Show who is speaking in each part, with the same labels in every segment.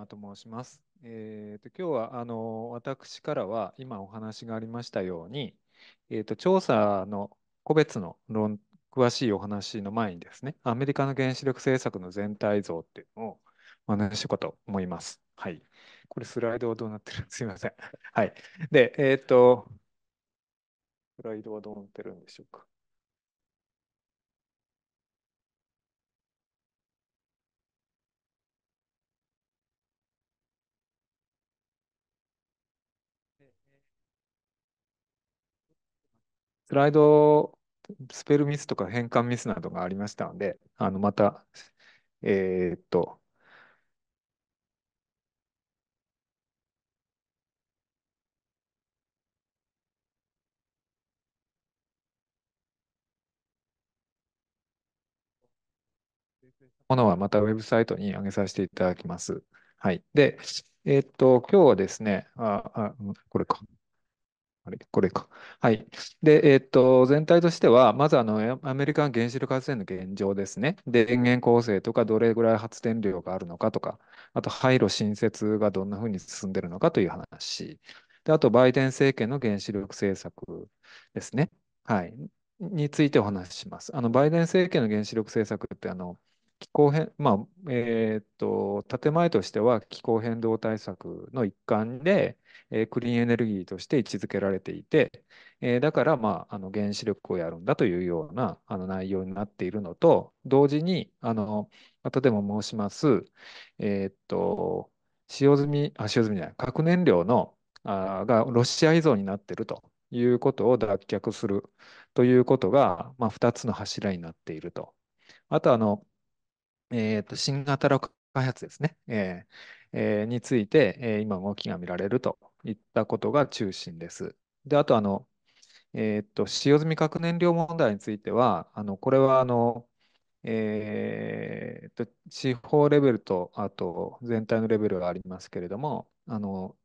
Speaker 1: 間と申します。えーと、今日はあの私からは今お話がありましたように、えーと、調査の個別の論詳しいお話の前にですね、アメリカの原子力政策の全体像っていうのをお話しようかと思います。はい。これスライドはどうなってる すいません。はい。で、えっ、ー、と、スライドはどうなってるんでしょうか。スライド、スペルミスとか変換ミスなどがありましたので、あのまた、えー、っと、ものはまたウェブサイトに上げさせていただきます。はい。で、えー、っと、今日はですね、あ、あこれか。れ、これか。はい。で、えっと、全体としては、まずあの、アメリカの原子力発電の現状ですね。で、電源構成とか、どれぐらい発電量があるのかとか、あと、廃炉新設がどんなふうに進んでるのかという話。で、あと、バイデン政権の原子力政策ですね。はい。についてお話しします。あの、バイデン政権の原子力政策って、あの、気候変、まあ、えっ、と、建前としては気候変動対策の一環で、えー、クリーンエネルギーとして位置づけられていて、えー、だから、まあ、あの原子力をやるんだというようなあの内容になっているのと、同時に、あの、後でも申します、えっと、使用済み、あ、使用済みじゃない、核燃料の、あがロシア依存になっているということを脱却するということが、まあ、2つの柱になっていると。あとあの、えーと、新型ロック開発ですね、えーえー、について、えー、今動きが見られるといったことが中心です。であとあの、えーと、使用済み核燃料問題についてはあのこれはあの、えーと地方レベルとあと全体のレベルがありますけれどもあの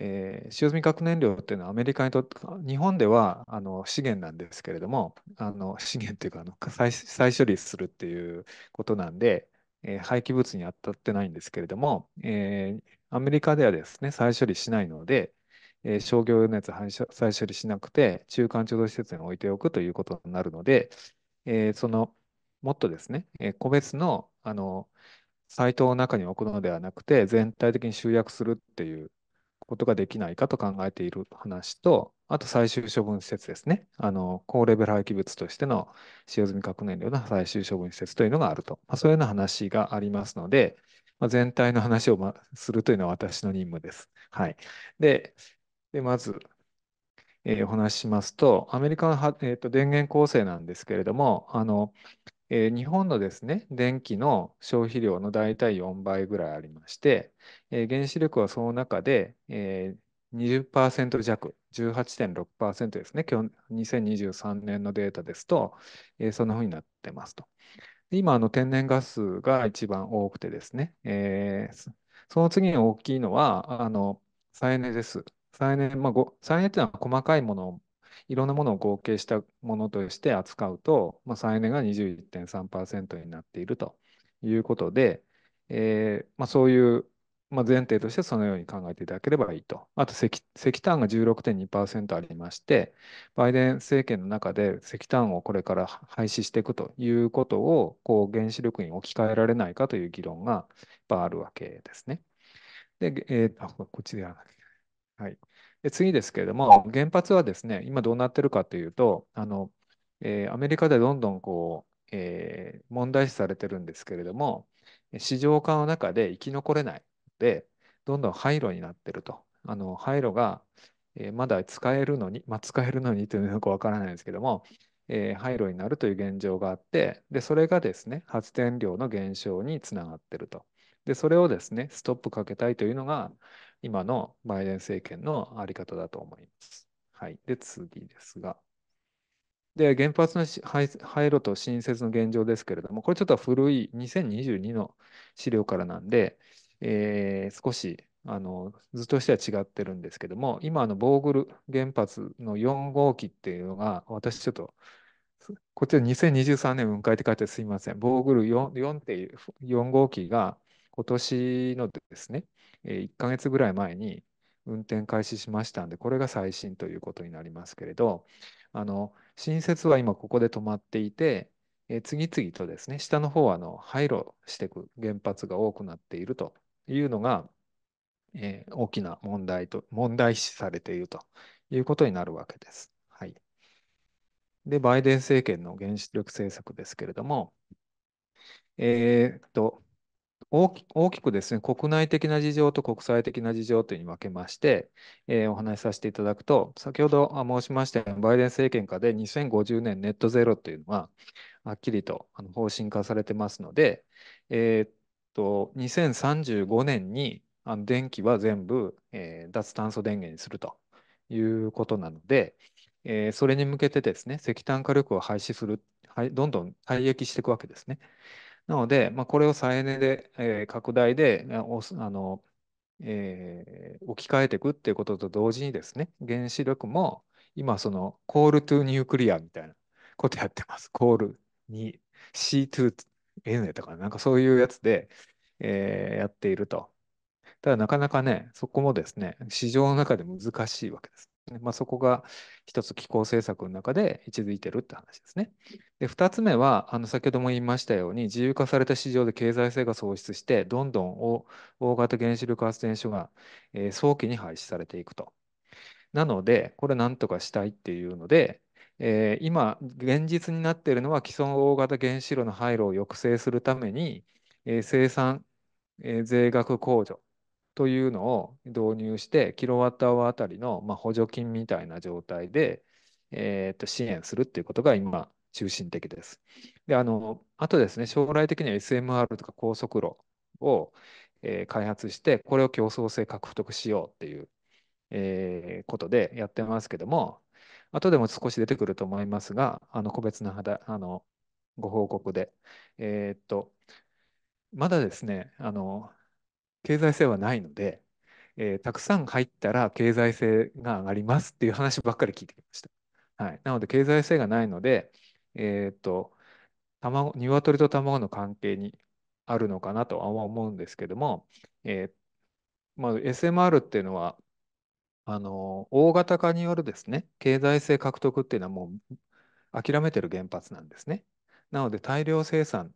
Speaker 1: えー、使用済み核燃料っていうのはアメリカにとって日本ではあの資源なんですけれどもあの資源というかあの 再再処理するっていうことなんで、えー、廃棄物に当たってないんですけれども、えー、アメリカではですね再処理しないので、えー、商業用のやつ再処理しなくて中間貯蔵施設に置いておくということになるので、えー、そのもっとですね、えー、個別のあのサイトの中に置くのではなくて全体的に集約するっていうことができないかと考えている話と、あと最終処分施設ですね。あの、高レベル廃棄物としての使用済み核燃料の最終処分施設というのがあると。まあ、そういうような話がありますので、まあ、全体の話をまするというのは私の任務です。はい。で、でまず、えー、お話ししますと、アメリカのえーと電源構成なんですけれども、あのえー、日本のですね、電気の消費量の大体4倍ぐらいありまして、えー、原子力はその中で、えー、20%弱、18.6%ですね、今日2023年のデータですと、えー、そんなふうになってますと。今、の天然ガスが一番多くてですね、えー、その次に大きいのは、あの再エネです。再エネ、まあ、再エネっていうのは細かいものいろんなものを合計したものとして扱うと、まあ、再エネが21.3%になっているということで、えーまあ、そういうまあ、前提としてそのように考えていただければいいと。あと石、石炭が16.2%ありまして、バイデン政権の中で石炭をこれから廃止していくということを、こう原子力に置き換えられないかという議論がっぱあるわけですね。で、えー、あこっちではなくはい。で次ですけれども、原発はですね、今どうなってるかというと、あのえー、アメリカでどんどんこう、えー、問題視されてるんですけれども、市場化の中で生き残れないで、どんどん廃炉になってると。あの廃炉が、えー、まだ使えるのに、まあ、使えるのにというのはよくわからないですけども、えー、廃炉になるという現状があって、でそれがですね、発電量の減少につながっていると。で、それをですね、ストップかけたいというのが、今のバイデン政権のあり方だと思います。はい。で、次ですが。で、原発の廃炉と新設の現状ですけれども、これちょっと古い2022の資料からなんで、えー、少しあの図としては違ってるんですけども、今、のボーグル原発の4号機っていうのが、私ちょっと、こっちは2023年分解って書いてすみません、ボーグル4.4号機が今年のですね、1ヶ月ぐらい前に運転開始しましたんで、これが最新ということになりますけれど、あの、新設は今ここで止まっていて、え次々とですね、下の方はあの廃炉していく原発が多くなっているというのが、えー、大きな問題と、問題視されているということになるわけです。はい。で、バイデン政権の原子力政策ですけれども、えー、っと、大き大きくですね、国内的な事情と国際的な事情というに分けまして、えー、お話しさせていただくと、先ほど申しましたように、バイデン政権下で2050年ネットゼロというのは、はっきりと方針化されてますので、えー、っと、2035年にあの電気は全部、えー、脱炭素電源にするということなので、えー、それに向けてですね、石炭火力を廃止する、どんどん廃液していくわけですね。なので、まあ、これを再エネで、えー、拡大で、あの、えー、置き換えていくっていうことと同時にですね、原子力も今、その、コールトゥニュークリアみたいなことやってます。コールに C2N とか、なんかそういうやつで、えー、やっていると。ただなかなかね、そこもですね、市場の中で難しいわけです。まあ、そこが一つ気候政策の中で位置づいてるって話ですね。で2つ目はあの先ほども言いましたように自由化された市場で経済性が創出してどんどん大型原子力発電所が、えー、早期に廃止されていくと。なのでこれなんとかしたいっていうので、えー、今現実になっているのは既存大型原子炉の廃炉を抑制するために、えー、生産、えー、税額控除というのを導入して、キロワットアワーあたりの、まあ、補助金みたいな状態で、えー、と支援するっていうことが今、中心的です。で、あの、あとですね、将来的には SMR とか高速路を、えー、開発して、これを競争性獲得しようっていう、えー、ことでやってますけども、後でも少し出てくると思いますが、あの個別の肌あのご報告で、えー、っと、まだですね、あの経済性はないので、えー、たくさん入ったら経済性が上がりますっていう話ばっかり聞いてきました。はい、なので経済性がないので、えー、と卵鶏と卵の関係にあるのかなとは思うんですけども、えー、まあ、SMR っていうのはあの大型化によるですね経済性獲得っていうのはもう諦めてる原発なんですね。なので大量生産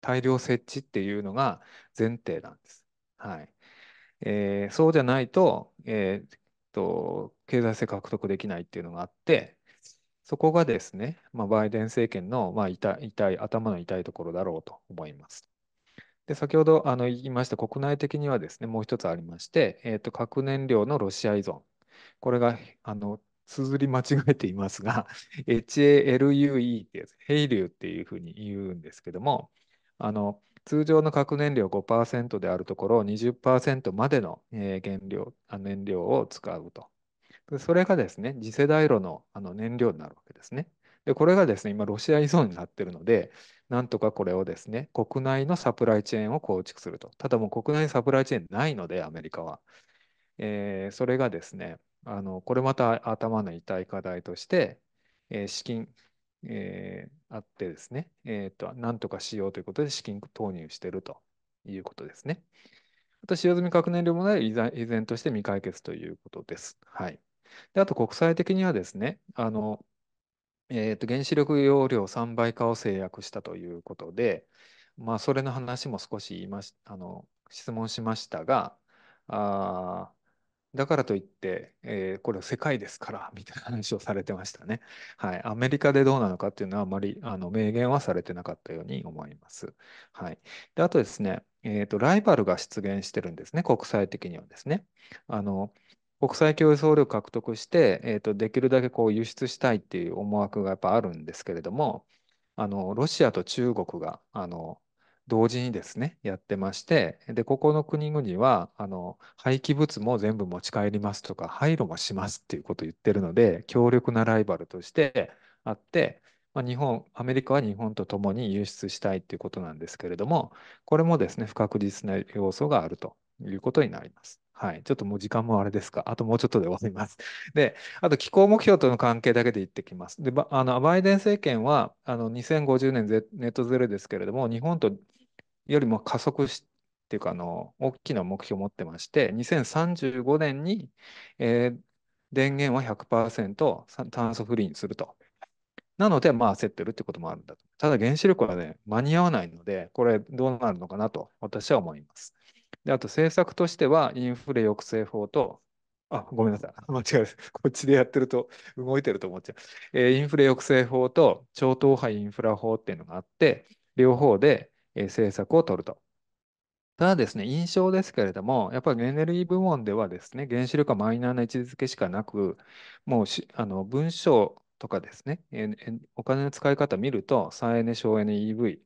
Speaker 1: 大量設置っていうのが前提なんです。はい。えー、そうじゃないと、えー、と、経済性獲得できないっていうのがあって、そこがですね、まあ、バイデン政権の、まあ、痛い、痛い、頭の痛いところだろうと思います。で、先ほどあの言いました国内的にはですね、もう一つありまして、えー、と核燃料のロシア依存。これが、あの、綴り間違えていますが、HALUE ってやつ、ヘイリューっていうふうに言うんですけども、あの、通常の核燃料5%であるところを20%までの、原料燃料を使うと。それがですね、次世代炉のあの燃料になるわけですね。で、これがですね、今、ロシア依存になっているので、なんとかこれをですね、国内のサプライチェーンを構築すると。ただもう国内サプライチェーンないので、アメリカは。えー、それがですね、あのこれまた頭の痛い課題として、えー、資金、えー、あってですね、えーと、なんとかしようということで資金投入しているということですね。あと、使用済み核燃料問題は依然として未解決ということです。はい。であと、国際的にはですね、あの、えーと、と原子力容量3倍化を制約したということで、まあ、それの話も少し言いましあの質問しましたが、あだからといって、えー、これ世界ですから、みたいな話をされてましたね。はい。アメリカでどうなのかっていうのは、あまりあの明言はされてなかったように思います。はい。で、あとですね、えっ、ー、と、ライバルが出現してるんですね、国際的にはですね。あの、国際競争力獲得して、えーとできるだけこう輸出したいっていう思惑がやっぱあるんですけれども、あのロシアと中国があの同時にですね、やってまして、で、ここの国々は、あの、廃棄物も全部持ち帰りますとか、廃炉もしますっていうことを言ってるので、強力なライバルとしてあって、まあ、日本、アメリカは日本と共に輸出したいっていうことなんですけれども、これもですね、不確実な要素があるということになります。はい。ちょっともう時間もあれですか。あともうちょっとで終わります。で、あと気候目標との関係だけで言ってきます。で、あのバイデン政権はあの2050年ネットゼロですけれども、日本とよりも加速しっていうかあの大きな目標を持ってまして2035年に、えー、電源は100%炭素フリーにすると。なので、まあ、焦ってるってこともあるんだと。ただ、原子力はね、間に合わないので、これ、どうなるのかなと、私は思います。で、あと、政策としては、インフレ抑制法と、あ、ごめんなさい。間違いです。こっちでやってると、動いてると思っちゃう。えー、インフレ抑制法と、超党派インフラ法っていうのがあって、両方で、えー、政策を取ると。ただですね、印象ですけれども、やっぱりエネルギー部門ではですね、原子力はマイナーな位置づけしかなく、もうあの文章とかですね、えお金の使い方見ると、再エネ、省エネ、EV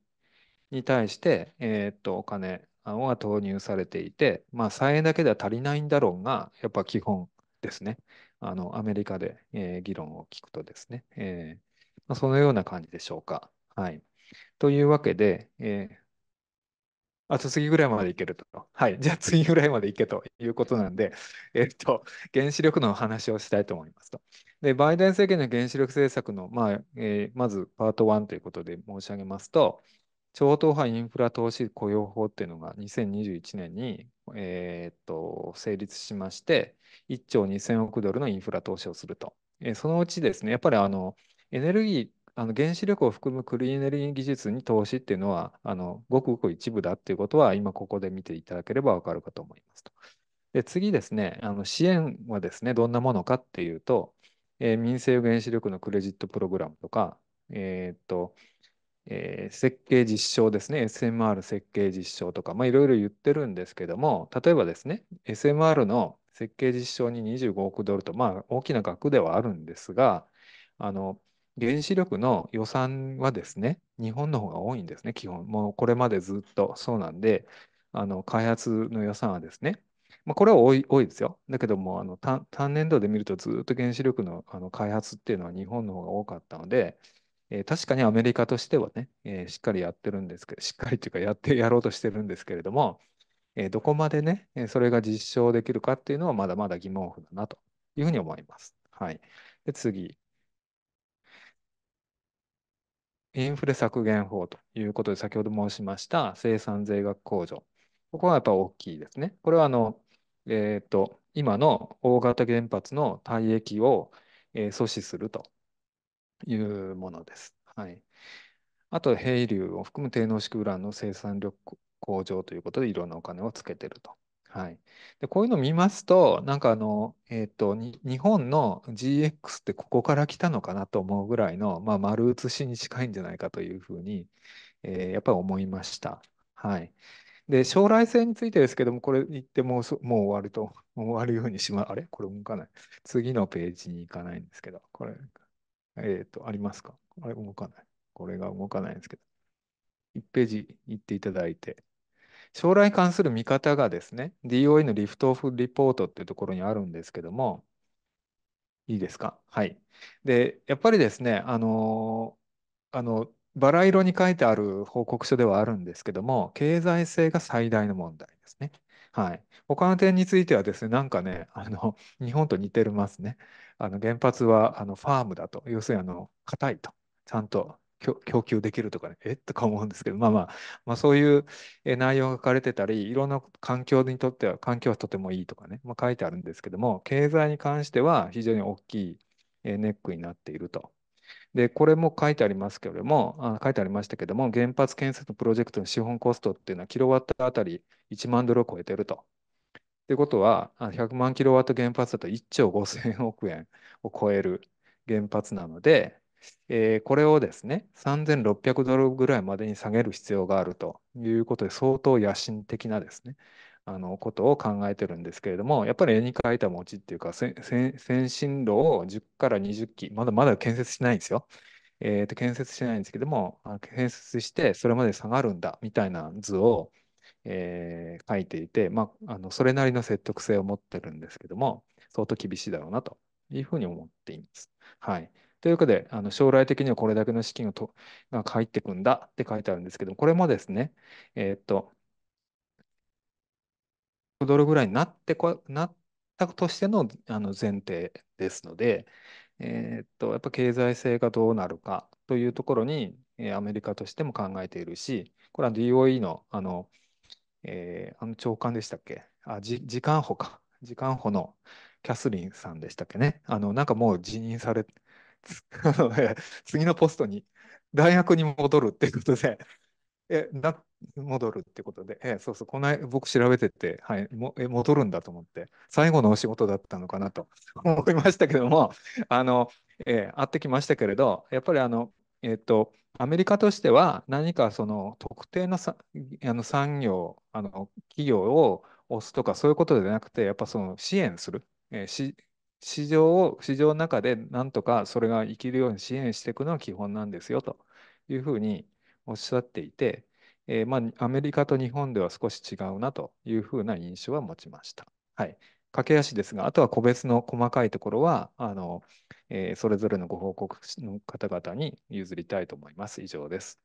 Speaker 1: に対して、えー、っとお金は投入されていて、まあ、再エネだけでは足りないんだろうが、やっぱ基本ですね、あのアメリカで、えー、議論を聞くとですね、えーまあ、そのような感じでしょうか。はいというわけで、えー、あと次ぐらいまでいけると。はい。じゃあ次ぐらいまでい けということなんで、えっと、原子力の話をしたいと思いますと。で、バイデン政権の原子力政策の、まあ、えー、まずパート1ということで申し上げますと、超党派インフラ投資雇用法っていうのが2021年に、えー、っと成立しまして、1兆2000億ドルのインフラ投資をすると。えー、そのうちですね、やっぱりあのエネルギあの原子力を含むクリーンエネルギー技術に投資っていうのは、あのごくごく一部だっていうことは、今ここで見ていただければわかるかと思いますと。で次ですね、あの支援はですね、どんなものかっていうと、えー、民生原子力のクレジットプログラムとか、えー、っと、えー、設計実証ですね、SMR 設計実証とか、いろいろ言ってるんですけども、例えばですね、SMR の設計実証に25億ドルと、まあ、大きな額ではあるんですが、あの原子力の予算はですね、日本の方が多いんですね、基本。もうこれまでずっとそうなんで、あの開発の予算はですね、まあ、これは多い多いですよ。だけども、あの単年度で見るとずっと原子力のあの開発っていうのは日本の方が多かったので、えー、確かにアメリカとしてはね、えー、しっかりやってるんですけど、しっかりというかやって やろうとしてるんですけれども、えー、どこまでね、それが実証できるかっていうのはまだまだ疑問符だなというふうに思います。はい。で次。インフレ削減法ということで、先ほど申しました生産税額控除。ここはやっぱ大きいですね。これはあの、えっ、ー、と、今の大型原発の退役を、えー、阻止するというものです。はい。あと、ヘイリュを含む低濃縮ウランの生産力向上ということで、いろんなお金をつけてると。はい、でこういうのを見ますと、なんかあの、えーと、日本の GX ってここから来たのかなと思うぐらいの、まあ、丸写しに近いんじゃないかというふうに、えー、やっぱり思いました。はい、で将来性についてですけども、これ言ってもうもう終わると、終わるようにしまう。あれこれ動かない。次のページに行かないんですけど、これ、えっ、ー、と、ありますかあれ動かない。これが動かないんですけど、1ページ行っていただいて。将来関する見方がですね、DOE のリフトオフリポートっていうところにあるんですけども、いいですかはい。で、やっぱりですね、あの、あの、バラ色に書いてある報告書ではあるんですけども、経済性が最大の問題ですね。はい。他の点についてはですね、なんかね、あの、日本と似てますね。あの、原発は、あの、ファームだと。要するに、あの、硬いと。ちゃんと供給できるとかね、えっとか思うんですけど、まあまあ、まあ、そういう内容が書かれてたり、いろんな環境にとっては、環境はとてもいいとかね、まあ、書いてあるんですけども、経済に関しては非常に大きいネックになっていると。で、これも書いてありますけれども、あ書いてありましたけども、原発建設のプロジェクトの資本コストっていうのは、キロワットあたり1万ドルを超えてると。ってことは、100万キロワット原発だと1兆5000億円を超える原発なので、えー、これをですね、3600ドルぐらいまでに下げる必要があるということで、相当野心的なですね、あのことを考えてるんですけれども、やっぱり絵に描いた餅っていうか、先進路を10から20基、まだまだ建設しないんですよ。えー、と建設しないんですけども、建設してそれまで下がるんだみたいな図を、えー、書いていて、まあ、あのそれなりの説得性を持ってるんですけども、相当厳しいだろうなというふうに思っています。はい。というわけで、あの将来的にはこれだけの資金をとが入ってくんだって書いてあるんですけど、これもですね、えー、っと、ドルぐらいになってこなったとしてのあの前提ですので、えー、っと、やっぱ経済性がどうなるかというところに、えー、アメリカとしても考えているし、これは DOE のあの、えー、あの長官でしたっけあじ、時間補か。時間補のキャスリンさんでしたっけね。あの、なんかもう辞任されて、次のポストに、大学に戻るっていうことで、えな戻るってことで、えそうそう、この僕調べてて、はい、もえ戻るんだと思って、最後のお仕事だったのかなと 思いましたけども、あのえ会ってきましたけれど、やっぱりあの、えっ、ー、と、アメリカとしては何かその特定のさあの産業、あの企業を推すとかそういうことではなくて、やっぱその支援する、えー、市場を、市場の中でなんとかそれが生きるように支援していくのが基本なんですよというふうにおっしゃっていて、えー、まあ、アメリカと日本では少し違うなというふうな印象は持ちました。はい。駆け足ですが、あとは個別の細かいところは、あのえー、それぞれのご報告の方々に譲りたいと思います。以上です。